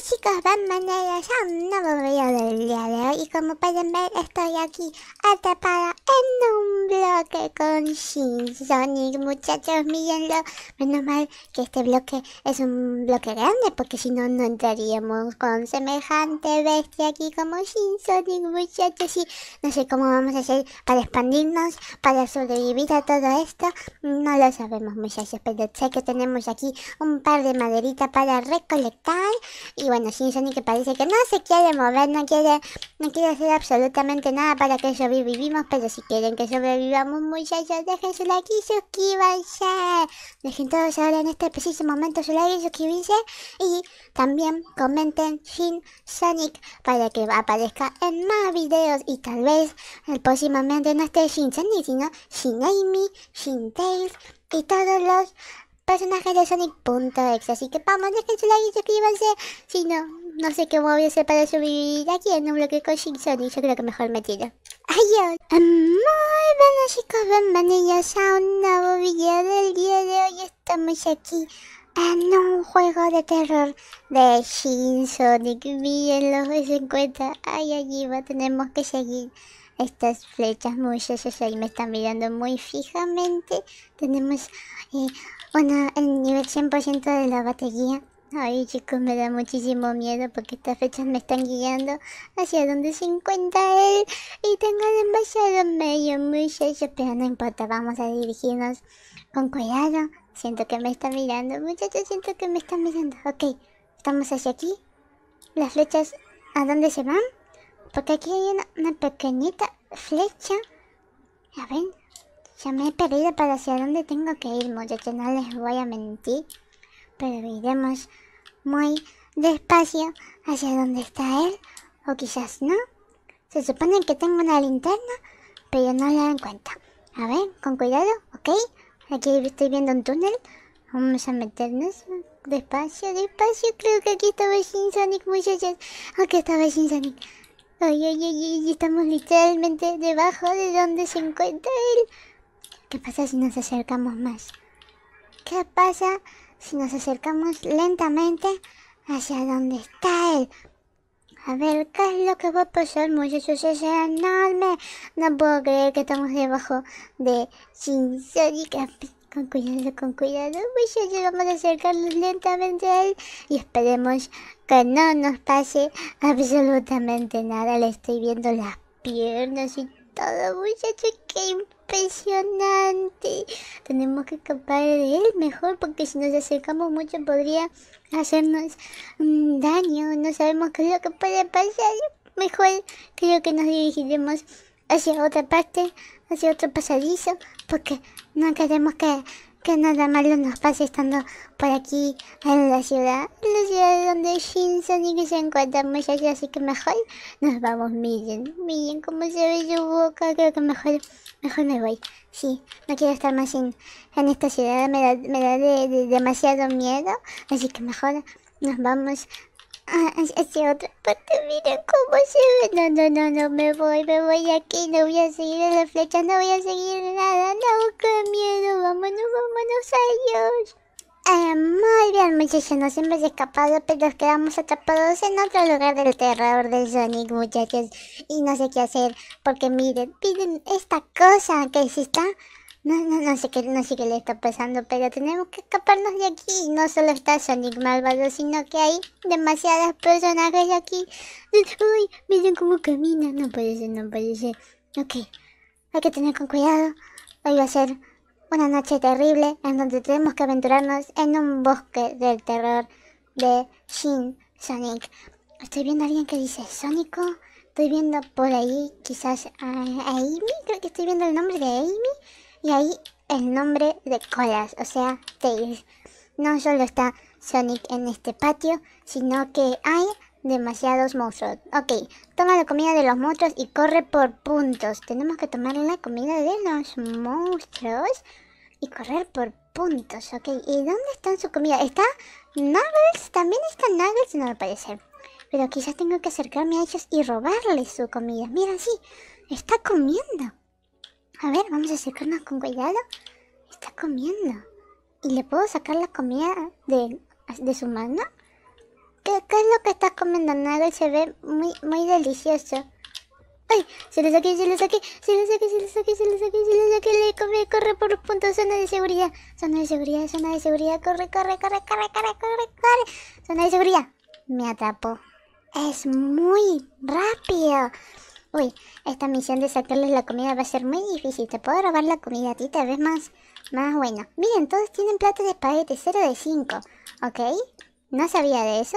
chicos, bienvenidos a un nuevo video del día de hoy y como pueden ver estoy aquí atrapada en un bloque con Shin Sonic muchachos, mírenlo, menos mal que este bloque es un bloque grande porque si no, no entraríamos con semejante bestia aquí como Shin Sonic muchachos y no sé cómo vamos a hacer para expandirnos, para sobrevivir a todo esto, no lo sabemos muchachos, pero sé que tenemos aquí un par de maderita para recolectar y bueno, Shin que parece que no se quiere mover, no quiere, no quiere hacer absolutamente nada para que sobrevivimos, pero si quieren que sobrevivamos muchachos, dejen su like y suscríbanse. Dejen todos ahora en este preciso momento su like y suscribirse. Y también comenten Shin Sonic para que aparezca en más videos y tal vez el eh, próximo próximamente no esté sin Sonic, sino sin Amy, Shin Tails y todos los personaje de Sonic.exe. Así que vamos, dejen su like y suscríbanse. Si no, no sé qué voy a hacer para subir aquí en un bloque con Shin Sonic. Yo creo que mejor me tiro. Adiós. Muy buenas chicos, bienvenidos a un nuevo video del día de hoy. Estamos aquí en un juego de terror de Shin Sonic. Mírenlo, se encuentra. Ay, allí va, tenemos que seguir estas flechas muchachos ahí me están mirando muy fijamente. Tenemos eh, una, el nivel 100% de la batería. Ay chicos, me da muchísimo miedo porque estas flechas me están guiando hacia donde se encuentra él. Y tengo el embajador medio muy muchachos, pero no importa, vamos a dirigirnos con cuidado. Siento que me está mirando, muchachos, siento que me están mirando. Ok, estamos hacia aquí. Las flechas, ¿a dónde se van? Porque aquí hay una, pequeñita flecha. A ver. Ya me he perdido para hacia dónde tengo que ir, muchachos. No les voy a mentir. Pero iremos muy despacio hacia donde está él. O quizás no. Se supone que tengo una linterna, pero no la cuenta A ver, con cuidado, ¿ok? Aquí estoy viendo un túnel. Vamos a meternos despacio, despacio. Creo que aquí estaba sin Sonic, muchachos. Aquí estaba sin Sonic. Ay, ay, ay, estamos literalmente debajo de donde se encuentra él. ¿Qué pasa si nos acercamos más? ¿Qué pasa si nos acercamos lentamente hacia donde está él? A ver, ¿qué es lo que va a pasar, muchachos? Es enorme. No puedo creer que estamos debajo de Shin Sonic con cuidado, con cuidado, muchachos, vamos a acercarnos lentamente a él y esperemos que no nos pase absolutamente nada. Le estoy viendo las piernas y todo, muchachos, qué impresionante. Tenemos que escapar de él mejor porque si nos acercamos mucho podría hacernos daño. No sabemos qué es lo que puede pasar. Mejor creo que nos dirigiremos hacia otra parte, hacia otro pasadizo, porque no queremos que, que nada malo nos pase estando por aquí en la ciudad, en la ciudad donde y que se encuentra allá. así que mejor nos vamos, miren, miren cómo se ve su boca, creo que mejor, mejor me voy, sí, no quiero estar más en, esta ciudad, me da, me da demasiado miedo, así que mejor nos vamos Ah, hacia otra parte. Mira cómo se ve. No, no, no, no, me voy, me voy aquí. No voy a seguir en la flecha, no voy a seguir nada. No, qué miedo. Vámonos, vámonos a ellos. Ah, muy bien, muchachos, nos hemos escapado, pero nos quedamos atrapados en otro lugar del terror del Sonic, muchachos. Y no sé qué hacer, porque miren, miren esta cosa que se está no, no, no sé qué, no sé qué le está pasando, pero tenemos que escaparnos de aquí. No solo está Sonic malvado, sino que hay demasiadas personajes aquí. Uy, miren cómo camina. No puede no puede ser. Ok, hay que tener con cuidado. Hoy va a ser una noche terrible en donde tenemos que aventurarnos en un bosque del terror de Shin Sonic. Estoy viendo a alguien que dice Sonico. Estoy viendo por ahí, quizás a Amy. Creo que estoy viendo el nombre de Amy. Y ahí el nombre de Colas, o sea, Tails. No solo está Sonic en este patio, sino que hay demasiados monstruos. Ok, toma la comida de los monstruos y corre por puntos. Tenemos que tomar la comida de los monstruos y correr por puntos. Ok, ¿y dónde están su comida? ¿Está Nuggles? También está Nuggles, no al parecer. Pero quizás tengo que acercarme a ellos y robarles su comida. Mira, sí, está comiendo. A ver, vamos a acercarnos con cuidado. Está comiendo. ¿Y le puedo sacar la comida de, de su mano? ¿Qué, es lo que está comiendo? Nada, se ve muy, muy delicioso. ¡Ay! Se lo saqué, se lo saqué, se lo saqué, se lo saqué, se lo saqué, se lo saqué, le corre por un punto, zona de seguridad, zona de seguridad, zona de seguridad, corre, corre, corre, corre, corre, corre, corre, zona de seguridad. Me atrapó. Es muy rápido. Uy, esta misión de sacarles la comida va a ser muy difícil. Te puedo robar la comida a ti, tal vez más, más bueno. Miren, todos tienen plata de espaguete, 0 de 5. ¿Ok? No sabía de eso.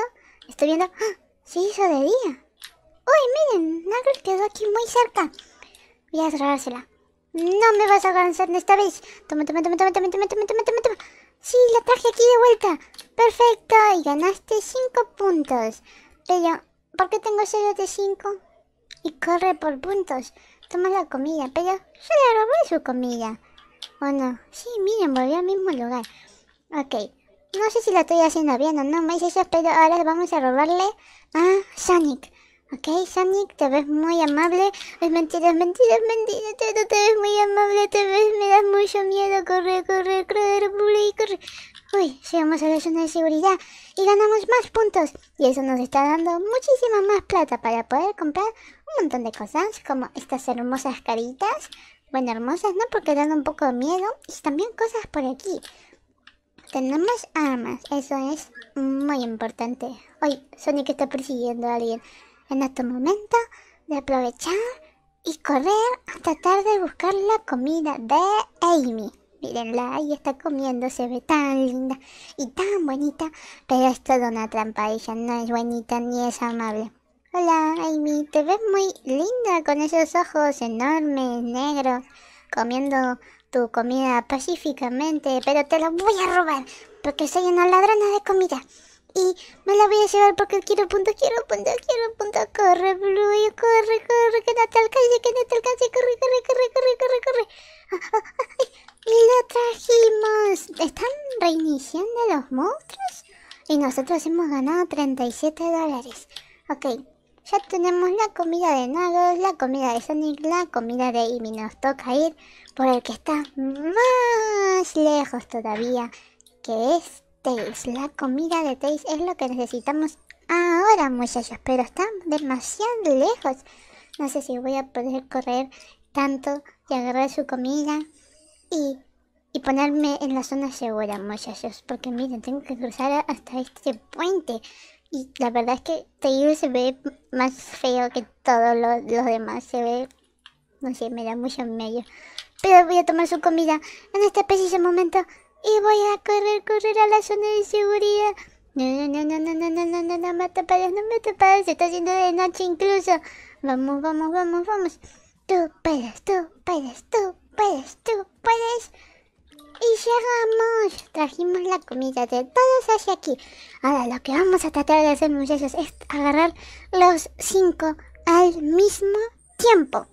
Estoy viendo... ¡Ah! Se hizo de día. Uy, miren, Nagel quedó aquí muy cerca. Voy a cerrársela. No me vas a alcanzar esta vez. Toma, toma, toma, toma, toma, toma, toma, toma, toma, toma. Sí, la traje aquí de vuelta. Perfecto, y ganaste 5 puntos. Pero, ¿por qué tengo 0 de 5? y corre por puntos. Toma la comida, pero se le robó su comida. ¿O no? Sí, miren, volvió al mismo lugar. Ok. No sé si lo estoy haciendo bien o no, me hice eso, pero ahora vamos a robarle a Sonic. Ok, Sonic, te ves muy amable. Es mentira, es mentira, es mentira. Te, ves muy amable, te ves, me das mucho miedo. Corre, corre, correr llegamos a la zona de seguridad y ganamos más puntos. Y eso nos está dando muchísima más plata para poder comprar un montón de cosas, como estas hermosas caritas. Bueno, hermosas no, porque dan un poco de miedo. Y también cosas por aquí. Tenemos armas, eso es muy importante. Hoy Sonic está persiguiendo a alguien. En este momento de aprovechar y correr a tratar de buscar la comida de Amy. Mírenla, ahí está comiendo, se ve tan linda y tan bonita, pero es toda una trampa, ella no es bonita ni es amable. Hola, Amy, te ves muy linda con esos ojos enormes, negros, comiendo tu comida pacíficamente, pero te lo voy a robar porque soy una ladrona de comida. Y me la voy a llevar porque quiero punto, quiero punto, quiero punto. Corre, Blue, corre, corre, que no te alcance, que no te alcance, corre, corre, corre, corre, corre, corre. Ah, ah, lo trajimos. ¿Están reiniciando los monstruos? Y nosotros hemos ganado 37 dólares. Ok, ya tenemos la comida de Nagos, la comida de Sonic, la comida de Amy. Nos toca ir por el que está más lejos todavía, que es Tails. La comida de Tails es lo que necesitamos ahora, muchachos, pero está demasiado lejos. No sé si voy a poder correr tanto y agarrar su comida y, ponerme en la zona segura, muchachos. Porque miren, tengo que cruzar hasta este puente. Y la verdad es que Taylor se ve más feo que todos los, demás. Se ve, no sé, me da mucho miedo. Pero voy a tomar su comida en este preciso momento. Y voy a correr, correr a la zona de seguridad. No, no, no, no, no, no, no, no, no, no me te no me atrapes. Se está haciendo de noche incluso. Vamos, vamos, vamos, vamos. Tú puedes, tú puedes, tú puedes, tú llegamos. Trajimos la comida de todos hacia aquí. Ahora lo que vamos a tratar de hacer, muchachos, es agarrar los cinco al mismo tiempo.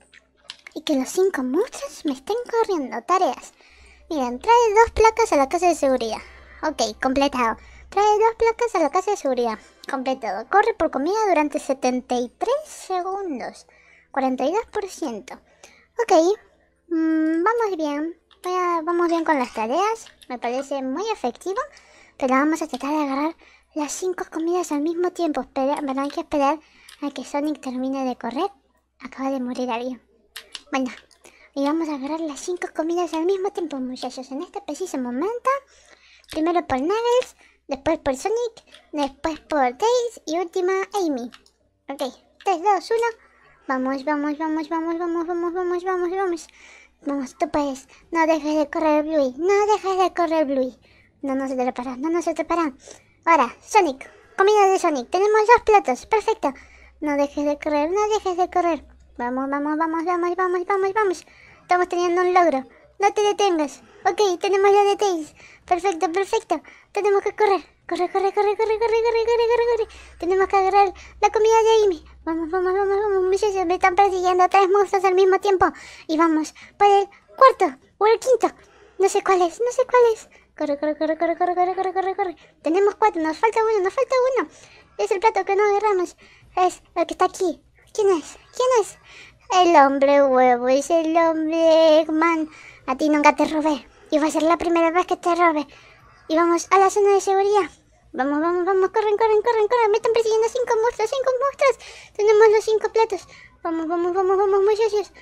Y que los cinco muchachos me estén corriendo tareas. Miren, trae dos placas a la casa de seguridad. Ok, completado. Trae dos placas a la casa de seguridad. Completado. Corre por comida durante 73 segundos. 42%. Ok. Mm, vamos bien vamos bien con las tareas. Me parece muy efectivo. Pero vamos a tratar de agarrar las cinco comidas al mismo tiempo. Pero bueno, hay que esperar a que Sonic termine de correr. Acaba de morir alguien. Bueno, y vamos a agarrar las cinco comidas al mismo tiempo, muchachos. En este preciso momento, primero por Nuggets, después por Sonic, después por Tails y última Amy. Ok, 3, 2, 1. Vamos, vamos, vamos, vamos, vamos, vamos, vamos, vamos, vamos. Vamos, tú puedes. No dejes de correr, Bluey. No dejes de correr, Bluey. No nos atrapará, no nos atrapará. Ahora, Sonic. Comida de Sonic. Tenemos dos platos. Perfecto. No dejes de correr, no dejes de correr. Vamos, vamos, vamos, vamos, vamos, vamos, vamos. Estamos teniendo un logro. No te detengas. Ok, tenemos la de Perfecto, perfecto. Tenemos que correr. Corre, corre, corre, corre, corre, corre, corre, corre, corre. Tenemos que agarrar la comida de Amy. Vamos, vamos, vamos, vamos, muchachos. Me están persiguiendo tres monstruos al mismo tiempo. Y vamos por el cuarto o el quinto. No sé cuál es, no sé cuál es. Corre, corre, corre, corre, corre, corre, corre, corre, corre. Tenemos cuatro, nos falta uno, nos falta uno. Es el plato que no agarramos. Es el que está aquí. ¿Quién es? ¿Quién es? El hombre huevo es el hombre Eggman. A ti nunca te robé. Y va a ser la primera vez que te robe. Y vamos a la zona de seguridad. Vamos, vamos, vamos, corren, corren, corren, corren. Me están persiguiendo cinco monstruos, cinco monstruos. Tenemos los cinco platos. Vamos, vamos, vamos, vamos, muchachos.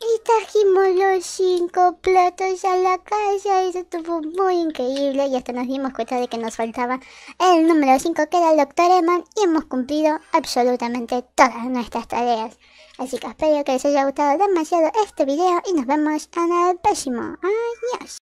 Y trajimos los cinco platos a la casa. Eso estuvo muy increíble. Y hasta nos dimos cuenta de que nos faltaba el número 5, que era el Doctor Eman. Y hemos cumplido absolutamente todas nuestras tareas. Así que espero que les haya gustado demasiado este video. Y nos vemos en el próximo. Adiós.